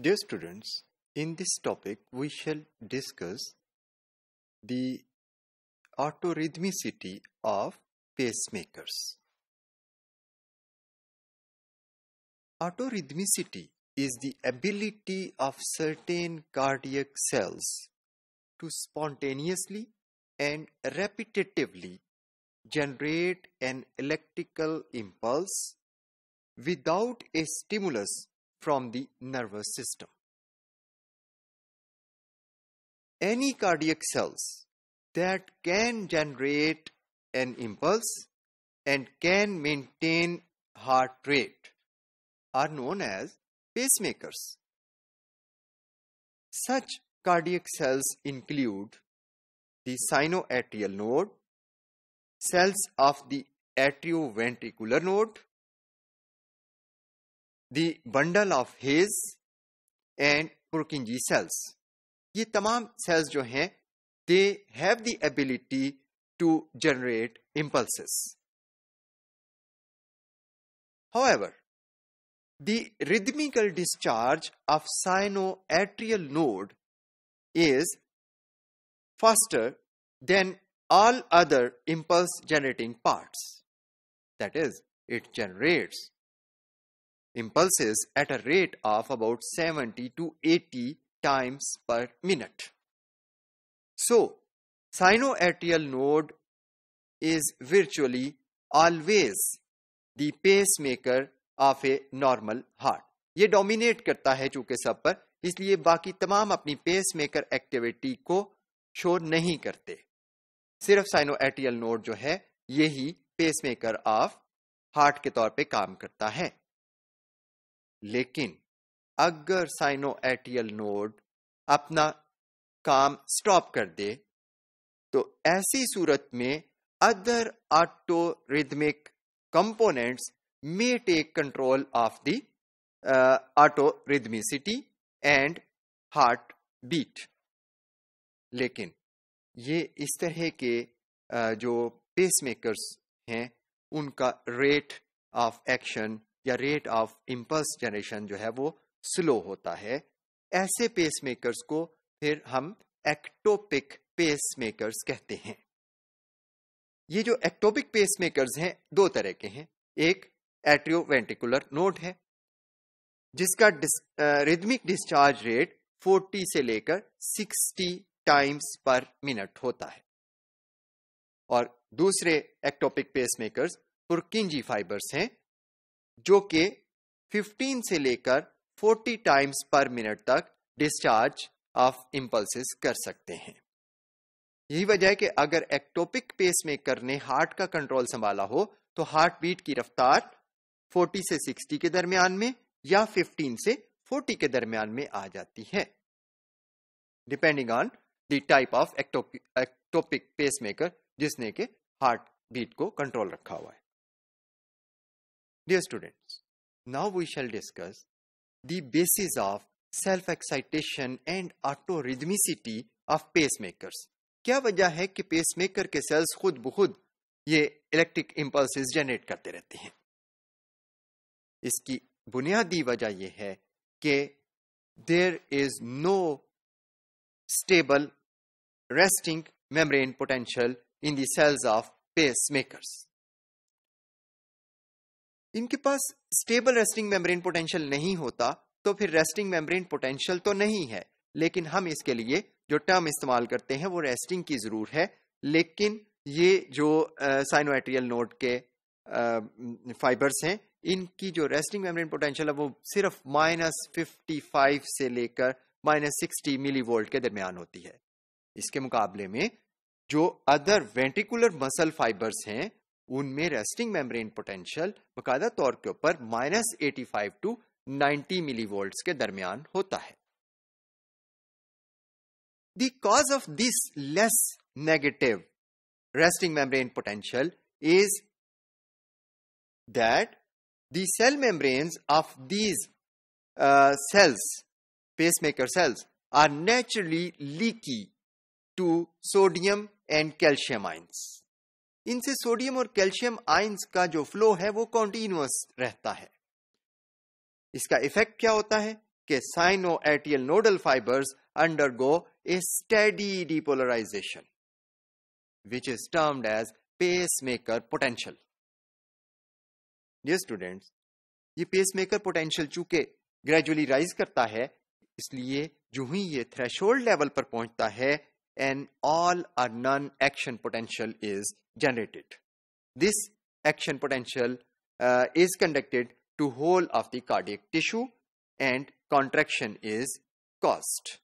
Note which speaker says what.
Speaker 1: Dear students, in this topic we shall discuss the autorhythmicity of pacemakers. Autorhythmicity is the ability of certain cardiac cells to spontaneously and repetitively generate an electrical impulse without a stimulus from the nervous system. Any cardiac cells that can generate an impulse and can maintain heart rate are known as pacemakers. Such cardiac cells include the sinoatrial node, cells of the atrioventricular node, the bundle of and Purkinje cells. These ये cells, cells जो they have the ability to generate impulses. However, the rhythmical discharge of sinoatrial node is faster than all other impulse generating parts. That is, it generates impulses at a rate of about 70 to 80 times per minute. So, sinoatrial node is virtually always the pacemaker of a normal heart. ये dominate करता है चूंकि सब पर इसलिए बाकी तमाम अपनी पेसमेकर एक्टिविटी को शो नहीं करते सिर्फ साइनोएट्रियल नोड जो है यही पेसमेकर ऑफ हार्ट के तौर पे काम करता है लेकिन अगर साइनो एटियल नोड अपना काम स्टॉप कर दे तो ऐसी सूरत में other auto rhythmic components may take control of the auto rhythmicity and heart beat लेकिन ये इस तरह के uh, जो पेसमेकर्स हैं उनका रेट ऑफ एक्शन या रेट ऑफ इम्पल्स जनरेशन जो है वो स्लो होता है ऐसे पेस को फिर हम एक्टोपिक पेस कहते हैं ये जो एक्टोपिक पेस मेकर्स हैं दो तरह के हैं एक एट्रियोवेंटिकुलर नोड है जिसका डिस, रिदमिक डिस्चार्ज रेट 40 से लेकर 60 टाइम्स पर मिनट होता है और दूसरे एक्टोपिक पेस पुरकिंजी फाइबर्स हैं जो कि 15 से लेकर 40 टाइम्स पर मिनट तक डिस्चार्ज ऑफ इम्पल्सिस कर सकते हैं यही वजह है कि अगर एक्टोपिक पेस मेकर ने हार्ट का कंट्रोल संभाला हो तो हार्ट बीट की रफ्तार 40 से 60 के दरमियान में या 15 से 40 के दरमियान में आ जाती है depending on the type of ectopic pace maker जिसने के हार्ट बीट को कंट्रोल रखा हुआ है Dear students, now we shall discuss the basis of self-excitation and autorhythmicity of pacemakers. क्या वजह है कि पेसमेकर के सेल्स खुद बुखुद ये इलेक्ट्रिक इम्पल्सेस जनरेट करते रहते हैं इसकी बुनियादी वजह यह है कि there is no stable resting membrane potential in the cells of pacemakers इनके पास स्टेबल रेस्टिंग मेम्ब्रेन पोटेंशियल नहीं होता तो फिर रेस्टिंग मेम्ब्रेन पोटेंशियल तो नहीं है लेकिन हम इसके लिए जो टर्म इस्तेमाल करते हैं वो रेस्टिंग की जरूर है लेकिन ये जो साइनोएट्रियल नोड के फाइबर्स हैं इनकी जो रेस्टिंग मेम्ब्रेन पोटेंशियल है वो सिर्फ माइनस फिफ्टी फाइव से लेकर माइनस सिक्सटी मिली वोल्ट के दरमियान होती है इसके मुकाबले में जो अदर वेंटिकुलर मसल फाइबर्स हैं उनमें रेस्टिंग मेम्ब्रेन पोटेंशियल बकायदा तौर के ऊपर minus eighty five to ninety milli volt के दरमियान होता है those of this less negative resting membrane potential is that the membrane of these cells pacemaker cells are naturally leaky to sodium and calcium ions इनसे sodium और calcium ions का जो flow है वो कॉन्टिन्यूस रहता है इसका इफेक्ट क्या होता है कि sinoatrial nodal fibres undergo a steady depolarization which is termed as pacemaker potential ये स्टूडेंट्स ये पेस मेकर पोटेंशियल चूंकि ग्रेजुअली राइज करता है इसलिए जो ही ये थ्रेशोल्ड लेवल पर पहुंचता है an all or none action potential is generated. This action potential uh, is conducted to whole of the cardiac tissue and contraction is caused.